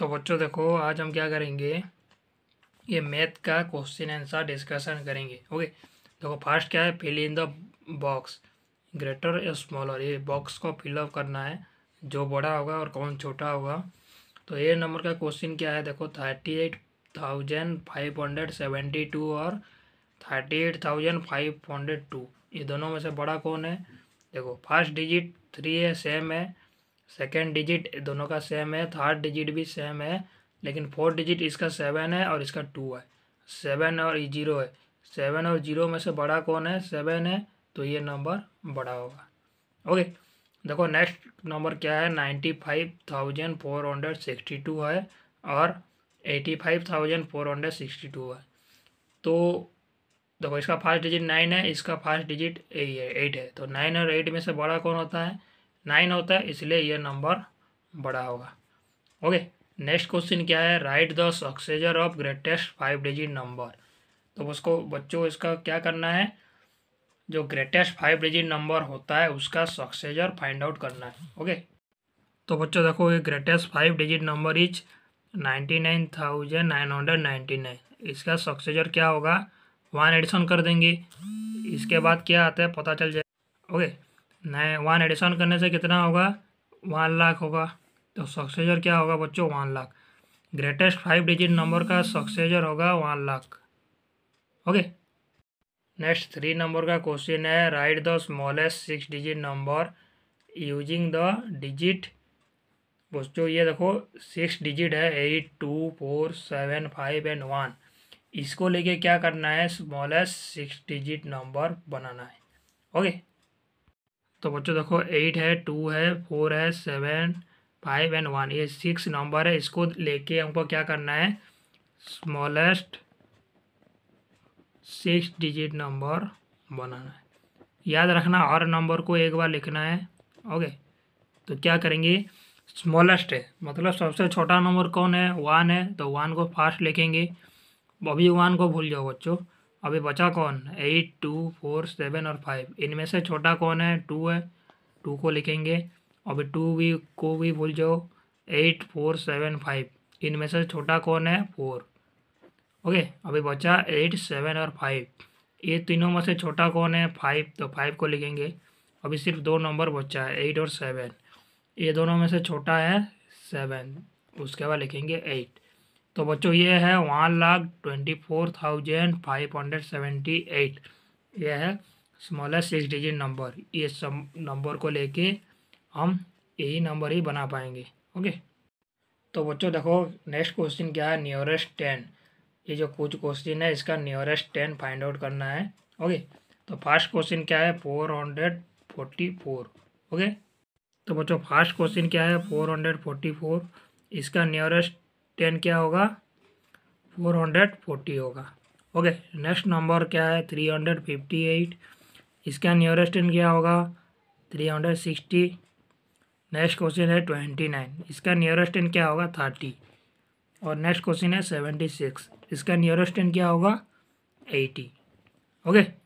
तो बच्चों देखो आज हम क्या करेंगे ये मैथ का क्वेश्चन आंसर डिस्कशन करेंगे ओके देखो फर्स्ट क्या है fill in the box greater या स्मॉलर ये बॉक्स को फिलअप करना है जो बड़ा होगा और कौन छोटा होगा तो ये नंबर का क्वेश्चन क्या है देखो thirty eight thousand five hundred seventy two और thirty eight thousand five hundred two ये दोनों में से बड़ा कौन है देखो फर्स्ट डिजिट थ्री है सेम है सेकेंड डिजिट दोनों का सेम है थर्ड डिजिट भी सेम है लेकिन फोर्थ डिजिट इसका सेवन है और इसका टू है सेवन और जीरो है सेवन और जीरो में से बड़ा कौन है सेवन है तो ये नंबर बड़ा होगा ओके देखो नेक्स्ट नंबर क्या है ninety five thousand four hundred sixty two है और eighty five thousand four hundred sixty two है तो देखो इसका फर्स्ट डिजिट नाइन है इसका फर्स्ट डिजिट ए है एट है तो नाइन और एट में से बड़ा कौन होता है नाइन होता है इसलिए यह नंबर बड़ा होगा ओके नेक्स्ट क्वेश्चन क्या है write the successor of greatest five digit number तो उसको बच्चों इसका क्या करना है जो ग्रेटेस्ट फाइव डिजिट नंबर होता है उसका सक्सेजर फाइंड आउट करना है ओके तो बच्चों देखो ये greatest five digit number is ninety nine thousand nine hundred ninety nine इसका सक्सेजर क्या होगा वन एडिशन कर देंगे इसके बाद क्या आता है पता चल जाए ओके नहीं वन एडिशन करने से कितना होगा वन लाख होगा तो सक्सेजर क्या होगा बच्चों one lakh greatest five digit number का सक्सेजर होगा one lakh okay next three number का क्वेश्चन है write the smallest six digit number using the digit बच्चों ये देखो सिक्स डिजिट है eight two four seven five and one इसको लेके क्या करना है स्मॉलेस्ट सिक्स डिजिट नंबर बनाना है ओके तो बच्चों देखो एट है टू है फोर है सेवन फाइव एंड वन ये सिक्स नंबर है इसको लेके हमको क्या करना है स्मॉलेस्ट सिक्स डिजिट नंबर बनाना है याद रखना हर नंबर को एक बार लिखना है ओके तो क्या करेंगे स्मॉलेस्ट है मतलब सबसे छोटा नंबर कौन है वन है तो वन को फास्ट लिखेंगे अभी वन को भूल जाओ बच्चों अभी बचा कौन एट टू फोर सेवन और फाइव इनमें से छोटा कौन है टू है टू को लिखेंगे अभी टू भी को भी भूल जाओ एट फोर सेवन फाइव इनमें से छोटा कौन है फोर ओके अभी बचा एट सेवन और फाइव ये तीनों में से छोटा कौन है फाइव तो फाइव को लिखेंगे अभी सिर्फ दो नंबर बचा है एट और सेवन ये दोनों में से छोटा है सेवन उसके बाद लिखेंगे एट तो बच्चों ये है one lakh twenty four thousand five hundred seventy eight यह है स्मॉलेस्ट सिक्स डिजिट नंबर ये सब नंबर को लेके हम यही नंबर ही बना पाएंगे ओके तो बच्चों देखो नेक्स्ट क्वेश्चन क्या है नियरेस्ट टेन ये जो कुछ क्वेश्चन है इसका नियरेस्ट टेन फाइंड आउट करना है ओके तो फर्स्ट क्वेश्चन क्या है four hundred forty four okay तो बच्चों फर्स्ट क्वेश्चन क्या है फोर हंड्रेड फोर्टी फोर इसका नियरेस्ट टेन क्या होगा फोर हंड्रेड फोर्टी होगा ओके नेक्स्ट नंबर क्या है थ्री हंड्रेड फिफ्टी एट इसका नियरेस्ट टेन क्या होगा three hundred sixty next question है ट्वेंटी नाइन इसका नियरेस्ट टेन क्या होगा थर्टी और नेक्स्ट क्वेश्चन है सेवेंटी सिक्स इसका नियरेस्ट टेन क्या होगा एटी ओके